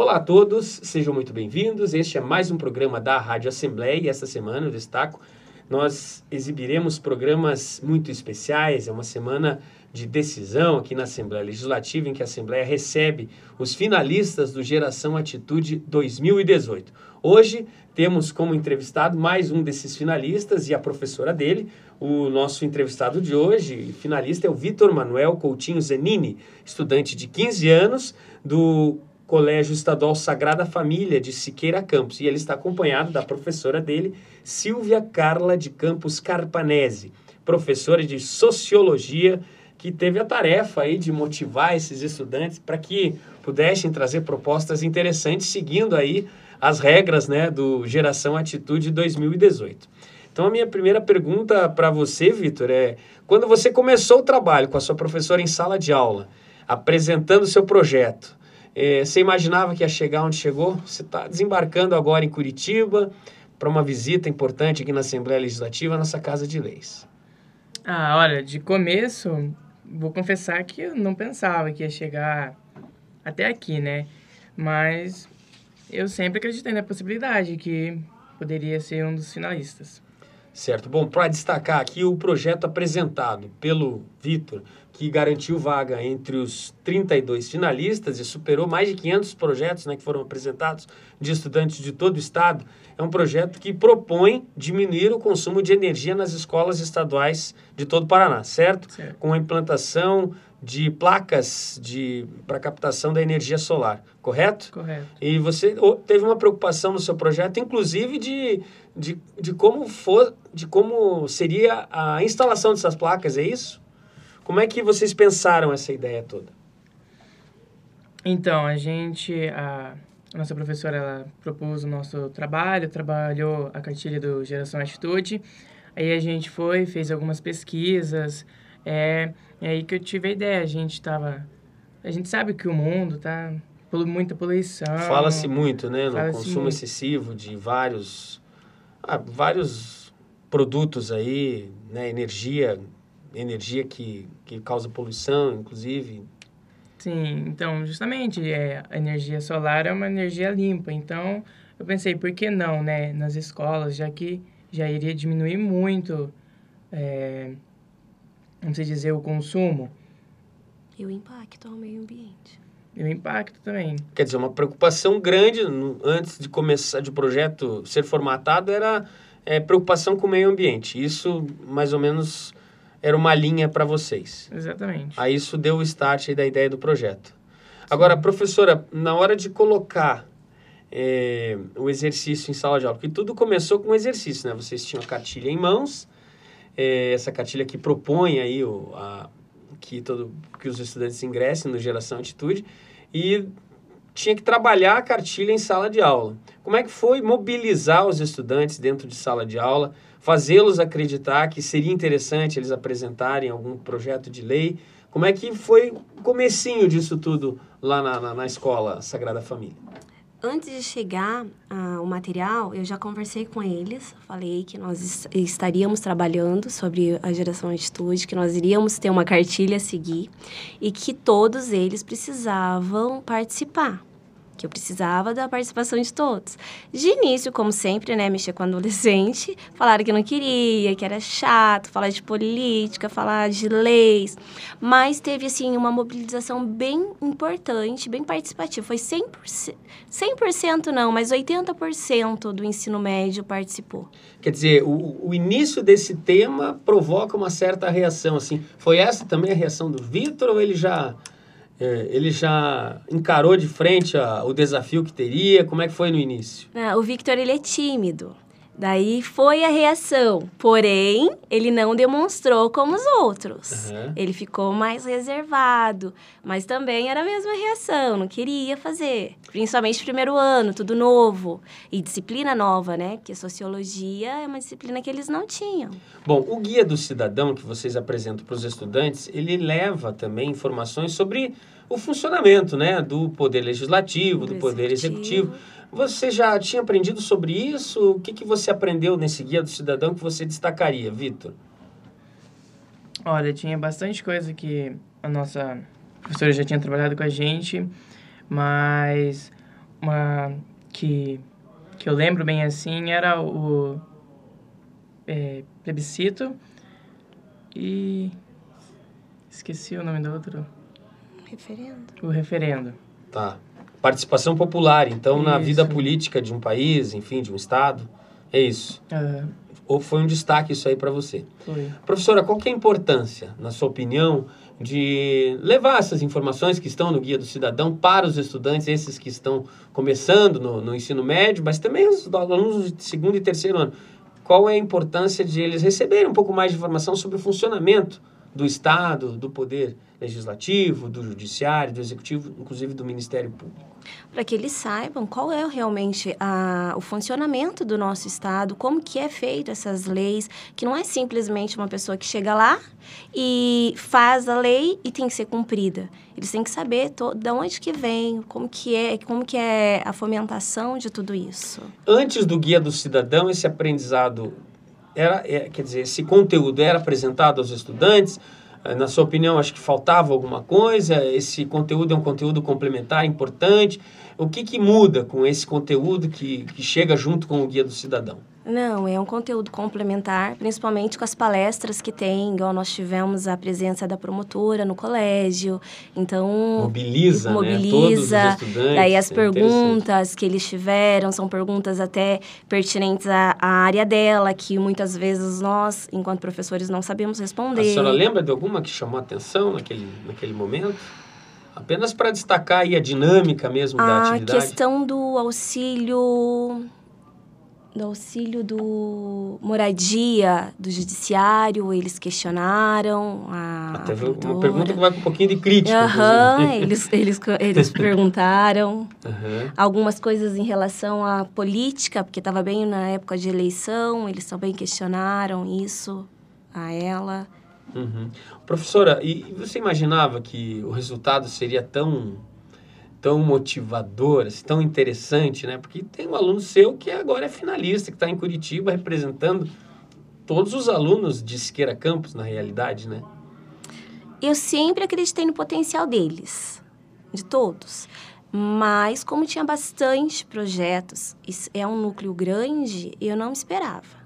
Olá a todos, sejam muito bem-vindos. Este é mais um programa da Rádio Assembleia e esta semana eu destaco nós exibiremos programas muito especiais. É uma semana de decisão aqui na Assembleia Legislativa, em que a Assembleia recebe os finalistas do Geração Atitude 2018. Hoje temos como entrevistado mais um desses finalistas e a professora dele. O nosso entrevistado de hoje, finalista, é o Vitor Manuel Coutinho Zenini, estudante de 15 anos do Colégio Estadual Sagrada Família de Siqueira Campos. E ele está acompanhado da professora dele, Silvia Carla de Campos Carpanese, professora de Sociologia, que teve a tarefa aí de motivar esses estudantes para que pudessem trazer propostas interessantes, seguindo aí as regras né, do Geração Atitude 2018. Então, a minha primeira pergunta para você, Vitor, é: quando você começou o trabalho com a sua professora em sala de aula, apresentando o seu projeto, é, você imaginava que ia chegar onde chegou? Você está desembarcando agora em Curitiba para uma visita importante aqui na Assembleia Legislativa, nossa Casa de Leis. Ah, olha, de começo, vou confessar que eu não pensava que ia chegar até aqui, né? Mas eu sempre acreditei na possibilidade que poderia ser um dos finalistas. Certo. Bom, para destacar aqui o projeto apresentado pelo Vitor, que garantiu vaga entre os 32 finalistas e superou mais de 500 projetos né, que foram apresentados de estudantes de todo o estado. É um projeto que propõe diminuir o consumo de energia nas escolas estaduais de todo o Paraná, certo? certo. Com a implantação de placas de para captação da energia solar, correto? Correto. E você teve uma preocupação no seu projeto, inclusive de, de, de como for, de como seria a instalação dessas placas, é isso? Como é que vocês pensaram essa ideia toda? Então a gente a nossa professora ela propôs o nosso trabalho, trabalhou a cartilha do Geração Atitude, aí a gente foi fez algumas pesquisas, é, e é aí que eu tive a ideia, a gente tava... A gente sabe que o mundo tá por muita poluição. Fala-se muito, né? No consumo muito. excessivo de vários, ah, vários produtos aí, né? Energia, energia que, que causa poluição, inclusive. Sim, então, justamente, é, a energia solar é uma energia limpa. Então, eu pensei, por que não, né? Nas escolas, já que já iria diminuir muito... É, vamos dizer, o consumo. E o impacto ao meio ambiente. E o impacto também. Quer dizer, uma preocupação grande no, antes de começar, de o projeto ser formatado, era é, preocupação com o meio ambiente. Isso, mais ou menos, era uma linha para vocês. Exatamente. Aí isso deu o start da ideia do projeto. Sim. Agora, professora, na hora de colocar é, o exercício em sala de aula, porque tudo começou com o exercício, né? Vocês tinham a cartilha em mãos é, essa cartilha que propõe aí o, a, que, todo, que os estudantes ingressem no Geração Atitude e tinha que trabalhar a cartilha em sala de aula. Como é que foi mobilizar os estudantes dentro de sala de aula, fazê-los acreditar que seria interessante eles apresentarem algum projeto de lei? Como é que foi o comecinho disso tudo lá na, na, na escola Sagrada Família? Antes de chegar uh, o material, eu já conversei com eles, falei que nós est estaríamos trabalhando sobre a geração atitude, que nós iríamos ter uma cartilha a seguir e que todos eles precisavam participar que eu precisava da participação de todos. De início, como sempre, né, mexer com adolescente, falaram que não queria, que era chato, falar de política, falar de leis, mas teve, assim, uma mobilização bem importante, bem participativa. Foi 100%, 100% não, mas 80% do ensino médio participou. Quer dizer, o, o início desse tema provoca uma certa reação, assim. Foi essa também a reação do Vitor ou ele já é, ele já encarou de frente a, o desafio que teria? Como é que foi no início? Ah, o Victor, ele é tímido. Daí foi a reação. Porém, ele não demonstrou como os outros. Uhum. Ele ficou mais reservado. Mas também era a mesma reação, não queria fazer. Principalmente primeiro ano, tudo novo. E disciplina nova, né? Porque sociologia é uma disciplina que eles não tinham. Bom, o Guia do Cidadão que vocês apresentam para os estudantes, ele leva também informações sobre o funcionamento né, do Poder Legislativo, do, do Poder executivo você já tinha aprendido sobre isso? O que, que você aprendeu nesse Guia do Cidadão que você destacaria, Vitor? Olha, tinha bastante coisa que a nossa professora já tinha trabalhado com a gente, mas uma que, que eu lembro bem assim era o é, plebiscito e. Esqueci o nome do outro. Referendo. O referendo. Tá participação popular, então isso. na vida política de um país, enfim, de um estado. É isso. É. Ou foi um destaque isso aí para você? Foi. Professora, qual que é a importância, na sua opinião, de levar essas informações que estão no Guia do Cidadão para os estudantes, esses que estão começando no, no ensino médio, mas também os alunos de segundo e terceiro ano? Qual é a importância de eles receberem um pouco mais de informação sobre o funcionamento do Estado, do Poder Legislativo, do Judiciário, do Executivo, inclusive do Ministério Público. Para que eles saibam qual é realmente a, o funcionamento do nosso Estado, como que é feito essas leis, que não é simplesmente uma pessoa que chega lá e faz a lei e tem que ser cumprida. Eles têm que saber to, de onde que vem, como que é, como que é a fomentação de tudo isso. Antes do Guia do Cidadão, esse aprendizado era, é, quer dizer, esse conteúdo era apresentado aos estudantes? É, na sua opinião, acho que faltava alguma coisa? Esse conteúdo é um conteúdo complementar, importante? O que, que muda com esse conteúdo que, que chega junto com o Guia do Cidadão? Não, é um conteúdo complementar, principalmente com as palestras que tem, igual nós tivemos a presença da promotora no colégio. Então. Mobiliza, mobiliza né? Todos os estudantes. Daí as é perguntas que eles tiveram são perguntas até pertinentes à, à, área dela, que muitas vezes nós, enquanto professores, não sabemos responder. A senhora lembra de alguma que chamou atenção naquele, naquele momento? Apenas para destacar aí a dinâmica mesmo a da atividade. A questão do auxílio do auxílio do moradia do judiciário, eles questionaram a Até ah, uma pergunta que vai com um pouquinho de crítica. Uhum, eles, eles, eles perguntaram algumas coisas em relação à política, porque estava bem na época de eleição, eles também questionaram isso a ela. Uhum. Professora, e você imaginava que o resultado seria tão tão motivadoras, assim, tão interessante, né? Porque tem um aluno seu que agora é finalista, que está em Curitiba representando todos os alunos de Siqueira Campos, na realidade, né? Eu sempre acreditei no potencial deles, de todos. Mas, como tinha bastante projetos, é um núcleo grande, eu não esperava.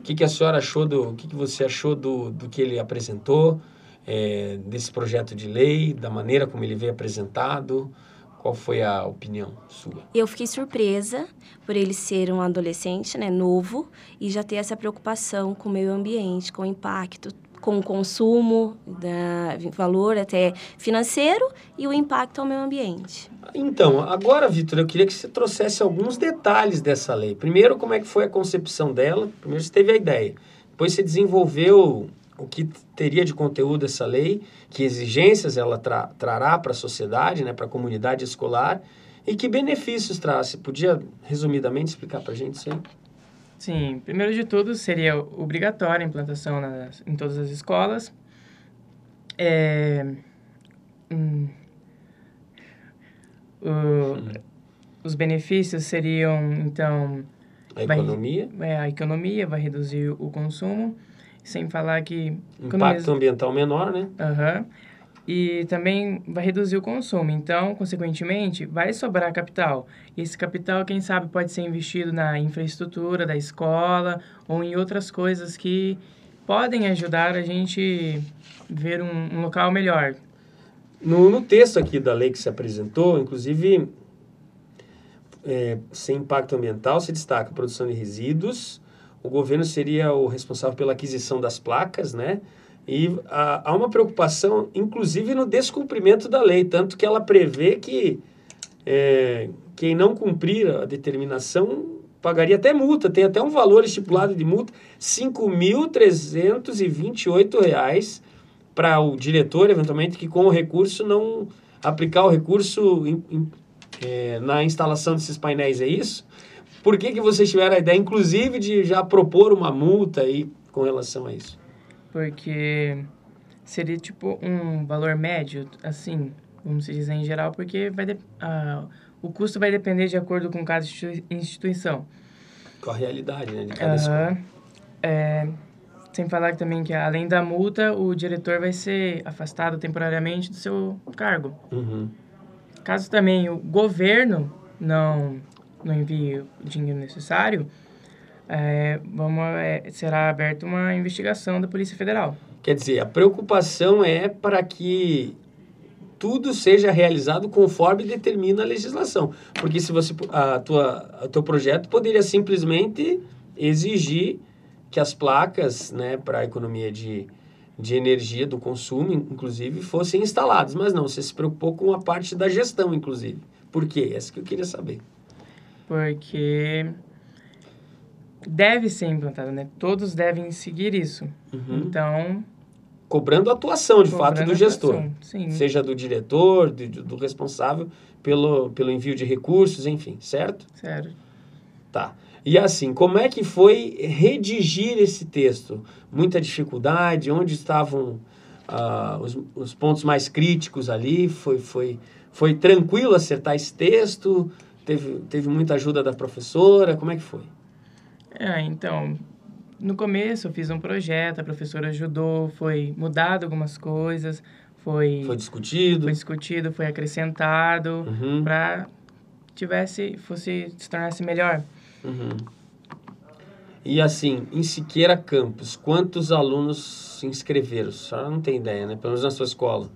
O que, que a senhora achou do. O que, que você achou do, do que ele apresentou? é, desse projeto de lei, da maneira como ele veio apresentado? Qual foi a opinião sua? Eu fiquei surpresa por ele ser um adolescente, né, novo, e já ter essa preocupação com o meio ambiente, com o impacto, com o consumo, da, valor até financeiro e o impacto ao meio ambiente. Então, agora, Vitor, eu queria que você trouxesse alguns detalhes dessa lei. Primeiro, como é que foi a concepção dela? Primeiro, você teve a ideia. Depois, você desenvolveu o que teria de conteúdo essa lei, que exigências ela tra trará para a sociedade, né, para a comunidade escolar e que benefícios traz. Você podia resumidamente explicar para a gente isso aí? Sim, primeiro de tudo seria obrigatória a implantação nas, em todas as escolas. É, hum, o, os benefícios seriam, então... A vai, economia? É, a economia vai reduzir o consumo. Sem falar que... Impacto ambiental menor, né? Uhum. E também vai reduzir o consumo. Então, consequentemente, vai sobrar capital. esse capital, quem sabe, pode ser investido na infraestrutura da escola ou em outras coisas que podem ajudar a gente ver um, um local melhor. No, no, texto aqui da lei que se apresentou, inclusive, é, sem impacto ambiental, se destaca a produção de resíduos, o governo seria o responsável pela aquisição das placas, né? E há, há uma preocupação, inclusive, no descumprimento da lei, tanto que ela prevê que é, quem não cumprir a determinação pagaria até multa, tem até um valor estipulado de multa, R$ 5.328 para o diretor, eventualmente, que com o recurso não aplicar o recurso é, na instalação desses painéis, é isso? Por que, que vocês tiveram a ideia, inclusive, de já propor uma multa aí com relação a isso? Porque seria tipo um valor médio, assim, vamos dizer em geral, porque vai de, uh, o custo vai depender de acordo com cada instituição. Com a realidade, né, de cada uh, é, Sem falar também que, além da multa, o diretor vai ser afastado temporariamente do seu cargo. Uhum. Caso também o governo não não envie o dinheiro necessário, é, vamos, é, será aberta uma investigação da Polícia Federal. Quer dizer, a preocupação é para que tudo seja realizado conforme determina a legislação. Porque se você a tua o teu projeto poderia simplesmente exigir que as placas, né, para a economia de, de energia do consumo, inclusive, fossem instaladas, mas não, você se preocupou com a parte da gestão, inclusive. Por quê? Essa que eu queria saber porque deve ser implantado, né? Todos devem seguir isso. Uhum. Então. Cobrando a atuação, de fato, do gestor. Sim. Seja do diretor, do, do responsável pelo, pelo envio de recursos, enfim, certo? Certo. Tá. E assim, como é que foi redigir esse texto? Muita dificuldade? Onde estavam uh, os, os pontos mais críticos ali? Foi, foi, foi tranquilo acertar esse texto? Teve, teve muita ajuda da professora? Como é que foi? É, então, no começo eu fiz um projeto, a professora ajudou, foi mudado algumas coisas, foi... Foi discutido? Foi discutido, foi acrescentado uhum. para tivesse, fosse, se tornasse melhor. Uhum. E assim, em Siqueira Campos, quantos alunos se inscreveram? A senhora não tem ideia, né? Pelo menos na sua escola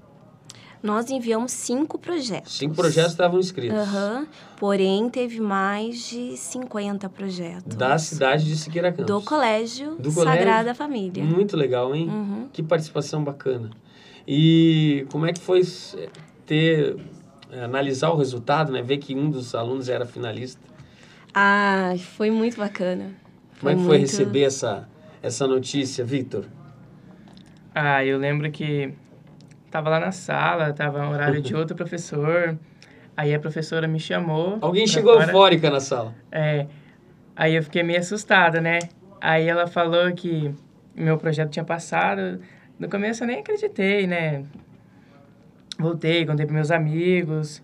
nós enviamos cinco projetos. Cinco projetos estavam inscritos. Uhum. Porém, teve mais de 50 projetos. Da cidade de Siqueira Campos. Do colégio Do Sagrada colégio. Família. Muito legal, hein? Uhum. Que participação bacana. E como é que foi eh, ter eh, analisar o resultado, né? Ver que um dos alunos era finalista. Ah, foi muito bacana. Foi Como é que foi muito... receber essa, essa notícia, Vitor? Ah, eu lembro que Tava lá na sala, tava no horário de outro professor. Aí a professora me chamou. Alguém chegou fora. eufórica na sala. É. Aí eu fiquei meio assustada, né? Aí ela falou que meu projeto tinha passado. No começo eu nem acreditei, né? Voltei, contei para meus amigos.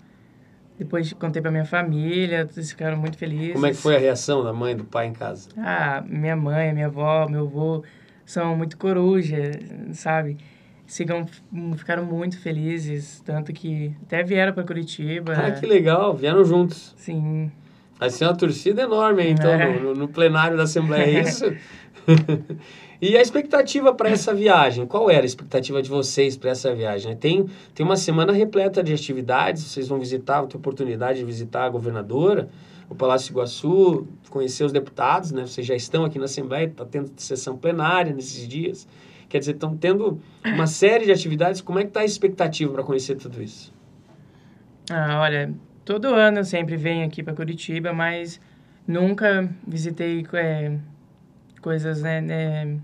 Depois contei para minha família, eles ficaram muito felizes. Como é que foi a reação da mãe e do pai em casa? Ah, minha mãe, minha avó, meu avô são muito coruja, sabe? sigam, ficaram muito felizes, tanto que até vieram para Curitiba. Ah, que legal, vieram juntos. Sim. Vai ser uma torcida enorme, aí, então, é. no, no, plenário da Assembleia, é isso? e a expectativa para essa viagem? Qual era a expectativa de vocês para essa viagem? Tem, tem uma semana repleta de atividades, vocês vão visitar, vão ter oportunidade de visitar a governadora, o Palácio Iguaçu, conhecer os deputados, né? Vocês já estão aqui na Assembleia, está tendo sessão plenária nesses dias. Quer dizer, estão tendo uma série de atividades. Como é que está a expectativa para conhecer tudo isso? Ah, olha, todo ano eu sempre venho aqui para Curitiba, mas nunca visitei é, coisas, né, né,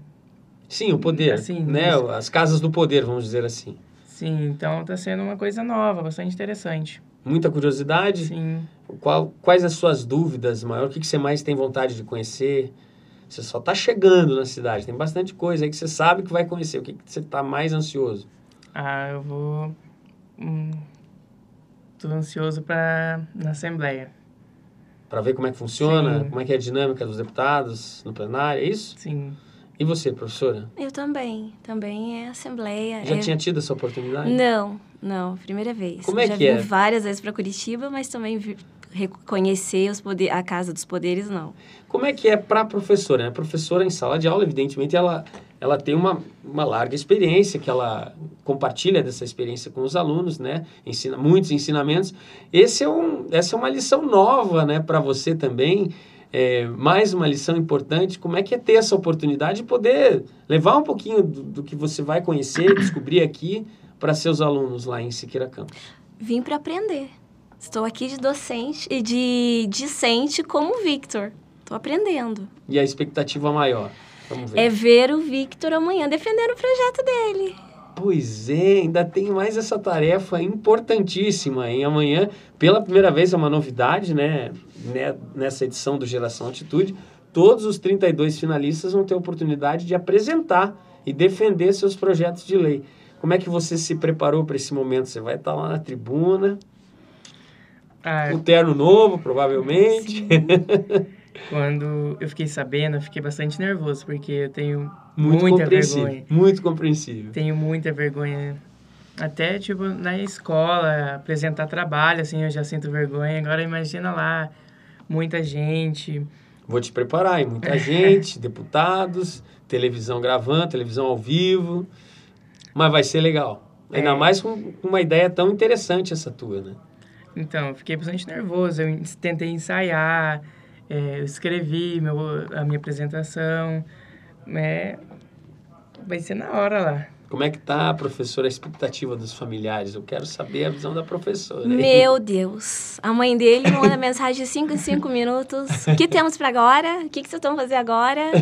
Sim, o poder, assim, né? As casas do poder, vamos dizer assim. Sim, então está sendo uma coisa nova, bastante interessante. Muita curiosidade? Sim. Qual, quais as suas dúvidas maior? O que, que você mais tem vontade de conhecer? Você só está chegando na cidade, tem bastante coisa aí que você sabe que vai conhecer. O que, que você está mais ansioso? Ah, eu vou. Hum, tô ansioso para na Assembleia. Para ver como é que funciona, Sim. como é que é a dinâmica dos deputados no plenário, é isso? Sim. E você, professora? Eu também. Também é Assembleia. Já é... tinha tido essa oportunidade? Não, não. Primeira vez. Como é Já que é? vim é? várias vezes para Curitiba, mas também vi, reconhecer poder, a Casa dos Poderes, não. Como é que é para a professora? A né? professora em sala de aula, evidentemente, ela, ela tem uma, uma larga experiência, que ela compartilha dessa experiência com os alunos, né? Ensina muitos ensinamentos. Esse é um, essa é uma lição nova né, para você também. É, mais uma lição importante, como é que é ter essa oportunidade de poder levar um pouquinho do, do que você vai conhecer, descobrir aqui para seus alunos lá em Siqueira Campos? Vim para aprender. Estou aqui de docente e de discente como o Victor. Estou aprendendo. E a expectativa maior? Ver. É ver o Victor amanhã defendendo o projeto dele. Pois é, ainda tem mais essa tarefa importantíssima, hein? Amanhã, pela primeira vez, é uma novidade, né? né nessa edição do Geração Atitude, todos os 32 finalistas vão ter a oportunidade de apresentar e defender seus projetos de lei. Como é que você se preparou para esse momento? Você vai estar tá lá na tribuna, ah, um terno novo, provavelmente. Quando eu fiquei sabendo, eu fiquei bastante nervoso, porque eu tenho muito muita vergonha. Muito compreensível. Tenho muita vergonha. Até, tipo, na escola, apresentar trabalho, assim, eu já sinto vergonha. Agora imagina lá, muita gente. Vou te preparar, muita gente, deputados, televisão gravando, televisão ao vivo. Mas vai ser legal. Ainda é. mais com uma ideia tão interessante essa tua, né? Então, fiquei bastante nervoso. Eu tentei ensaiar, é, eu escrevi meu, a minha apresentação. É, vai ser na hora lá. Como é que tá, professora, a expectativa dos familiares? Eu quero saber a visão da professora. Meu Deus! A mãe dele manda mensagem de 5 em 5 minutos. O que temos para agora? O que, que vocês estão fazendo agora?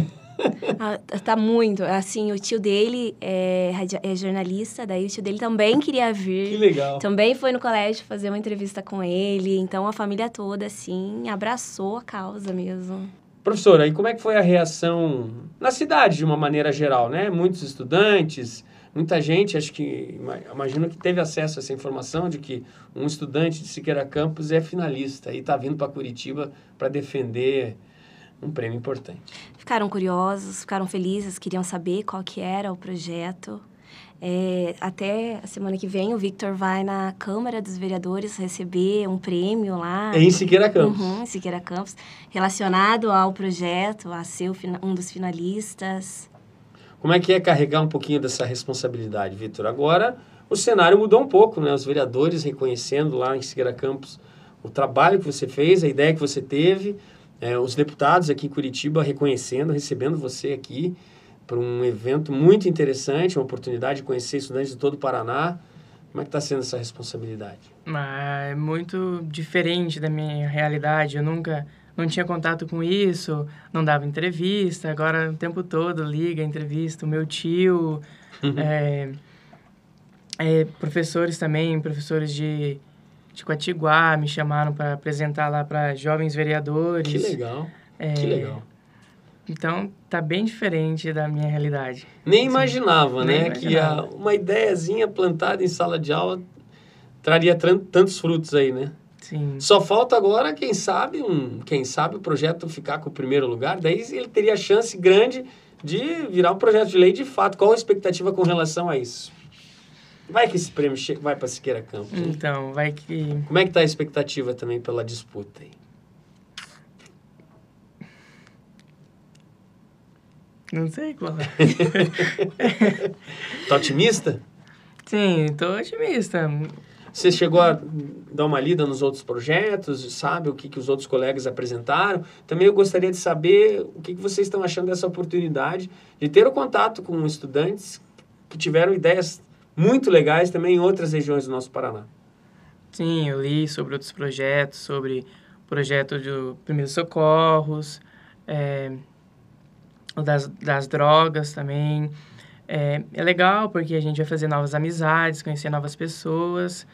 ah, tá muito. Assim, o tio dele é, é, jornalista, daí o tio dele também queria vir. Que legal. Também foi no colégio fazer uma entrevista com ele. Então, a família toda, assim, abraçou a causa mesmo. Professora, e como é que foi a reação na cidade, de uma maneira geral, né? Muitos estudantes, muita gente, acho que, imagino que teve acesso a essa informação de que um estudante de Siqueira Campos é finalista e está vindo para Curitiba para defender um prêmio importante. Ficaram curiosos, ficaram felizes, queriam saber qual que era o projeto. É, até a semana que vem o Victor vai na Câmara dos Vereadores receber um prêmio lá. Em Siqueira Campos. Uhum, em Siqueira Campos, relacionado ao projeto, a ser um dos finalistas. Como é que é carregar um pouquinho dessa responsabilidade, Victor? Agora o cenário mudou um pouco, né? Os vereadores reconhecendo lá em Siqueira Campos o trabalho que você fez, a ideia que você teve, é, os deputados aqui em Curitiba reconhecendo, recebendo você aqui para um evento muito interessante, uma oportunidade de conhecer estudantes de todo o Paraná. Como é que está sendo essa responsabilidade? Ah, é muito diferente da minha realidade. Eu nunca não tinha contato com isso, não dava entrevista. Agora, o tempo todo, liga, entrevista. O meu tio, é, é, professores também, professores de de Coatiguá, me chamaram para apresentar lá para jovens vereadores. Que legal. É, que legal. Então, tá bem diferente da minha realidade. Nem assim, imaginava, né, nem imaginava. que a, uma ideiazinha plantada em sala de aula traria tantos frutos aí, né? Sim. Só falta agora, quem sabe, um, quem sabe o projeto ficar com o primeiro lugar, daí ele teria a chance grande de virar um projeto de lei de fato. Qual a expectativa com relação a isso? Vai que esse prêmio chega, vai para Siqueira Campos. Hein? Então, vai que. Como é que tá a expectativa também pela disputa aí? Não sei qual é. tá otimista? Sim, tô otimista. Você chegou a dar uma lida nos outros projetos, sabe o que, que os outros colegas apresentaram? Também eu gostaria de saber o que, que vocês estão achando dessa oportunidade de ter o contato com estudantes que tiveram ideias muito legais também em outras regiões do nosso Paraná. Sim, eu li sobre outros projetos, sobre projeto de primeiros socorros, é, das, das drogas também. É, é, legal porque a gente vai fazer novas amizades, conhecer novas pessoas,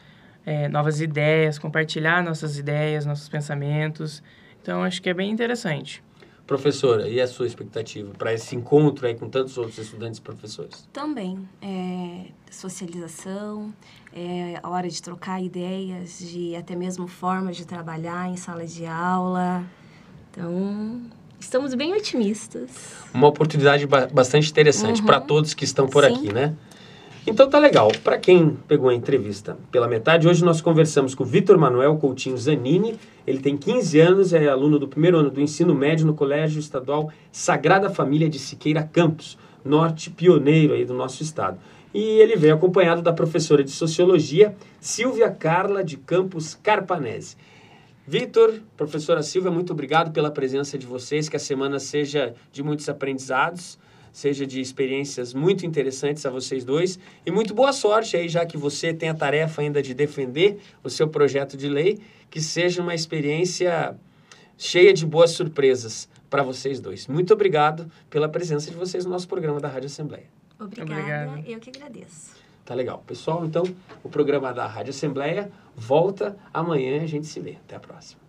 é, novas ideias, compartilhar nossas ideias, nossos pensamentos. Então, acho que é bem interessante. Professora, e a sua expectativa para esse encontro aí com tantos outros estudantes e professores? Também, é, socialização, é, a hora de trocar ideias, de até mesmo formas de trabalhar em sala de aula. Então, estamos bem otimistas. Uma oportunidade ba bastante interessante uhum. para todos que estão por Sim. aqui, né? Então tá legal. Para quem pegou a entrevista pela metade, hoje nós conversamos com o Vitor Manuel Coutinho Zanini. Ele tem 15 anos, é aluno do primeiro ano do ensino médio no Colégio Estadual Sagrada Família de Siqueira Campos, norte pioneiro aí do nosso estado. E ele veio acompanhado da professora de Sociologia, Silvia Carla de Campos Carpanese. Vitor, professora Silvia, muito obrigado pela presença de vocês, que a semana seja de muitos aprendizados seja de experiências muito interessantes a vocês dois e muito boa sorte aí, já que você tem a tarefa ainda de defender o seu projeto de lei, que seja uma experiência cheia de boas surpresas para vocês dois. Muito obrigado pela presença de vocês no nosso programa da Rádio Assembleia. Obrigada, Obrigado. eu que agradeço. Tá legal. Pessoal, então, o programa da Rádio Assembleia volta amanhã, a gente se vê. Até a próxima.